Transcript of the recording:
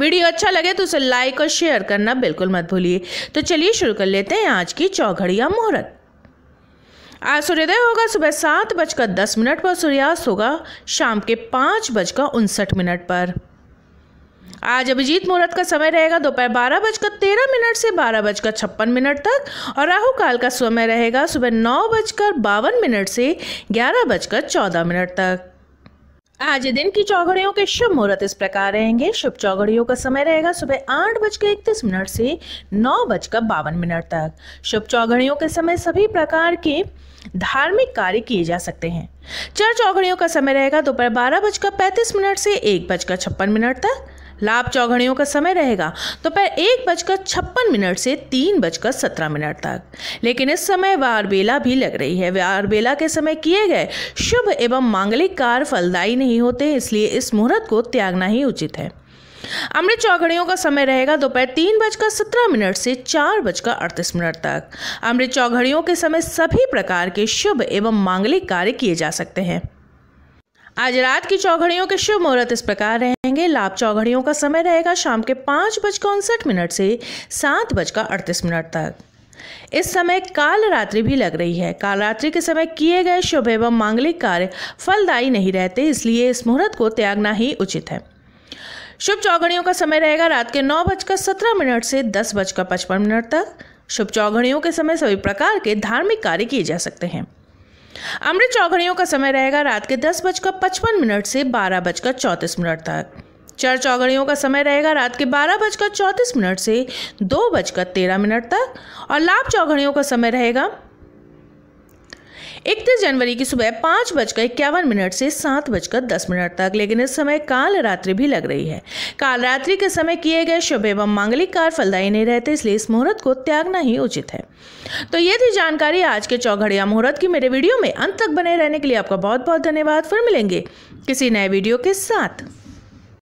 video अच्छा लगे तो उसे लाइक और शेयर करना बिल्कुल मत भूलिए तो चलिए शुरू कर लेते हैं आज की चौघड़िया मुहूर्त आज सूर्योदय होगा सुबह सात बजकर दस मिनट पर सूर्यास्त होगा शाम के पाँच बजकर उनसठ मिनट पर आज अभिजीत मुहूर्त का समय रहेगा दोपहर बारह बजकर तेरह मिनट से बारह बजकर छप्पन मिनट तक और राहु काल का समय रहेगा सुबह नौ बजकर बावन मिनट से ग्यारह बजकर चौदह मिनट तक आज दिन की चौघड़ियों के शुभ मुहूर्त इस प्रकार रहेंगे शुभ चौघड़ियों का समय रहेगा सुबह आठ बजकर इकतीस मिनट से नौ बजकर बावन मिनट तक शुभ चौघड़ियों के समय सभी प्रकार के धार्मिक कार्य किए जा सकते हैं चार चौघड़ियों का समय रहेगा दोपहर बारह बजकर पैंतीस मिनट से एक बजकर छप्पन मिनट तक लाभ चौघड़ियों का समय रहेगा दोपहर तो एक बजकर छप्पन मिनट से तीन बजकर सत्रह मिनट तक लेकिन इस समय वार बेला भी लग रही है वार बेला के समय किए गए शुभ एवं मांगलिक कार्य फलदायी नहीं होते इसलिए इस मुहूर्त को त्यागना ही उचित है अमृत चौघड़ियों का समय रहेगा दोपहर तीन बजकर सत्रह मिनट से चार बजकर अड़तीस मिनट तक अमृत चौघड़ियों के समय सभी प्रकार के शुभ एवं मांगलिक कार्य किए जा सकते हैं आज रात की चौघड़ियों के शुभ मुहूर्त इस प्रकार रहेंगे लाभ चौघड़ियों का समय रहेगा शाम के पाँच बजकर उनसठ मिनट से सात बजकर अड़तीस मिनट तक इस समय काल रात्रि भी लग रही है काल रात्रि के समय किए गए शुभ एवं मांगलिक कार्य फलदायी नहीं रहते इसलिए इस मुहूर्त को त्यागना ही उचित है शुभ चौघड़ियों का समय रहेगा रात के नौ बजकर सत्रह मिनट से दस बजकर पचपन मिनट तक शुभ चौघड़ियों के समय सभी प्रकार के धार्मिक कार्य किए जा सकते हैं अमृत चौघड़ियों का समय रहेगा रात के दस बजकर पचपन मिनट से बारह बजकर चौंतीस मिनट तक चर चौघड़ियों का समय रहेगा रात के बारह बजकर चौंतीस मिनट से दो बजकर तेरह मिनट तक और लाभ चौघड़ियों का समय रहेगा इकतीस जनवरी की सुबह पाँच बजकर इक्यावन मिनट से सात बजकर दस मिनट तक लेकिन इस समय काल रात्रि भी लग रही है काल रात्रि के समय किए गए शुभ एवं मांगलिक कार्य फलदायी नहीं रहते इसलिए इस मुहूर्त को त्यागना ही उचित है तो ये थी जानकारी आज के चौघड़िया मुहूर्त की मेरे वीडियो में अंत तक बने रहने के लिए आपका बहुत बहुत धन्यवाद फिर मिलेंगे किसी नए वीडियो के साथ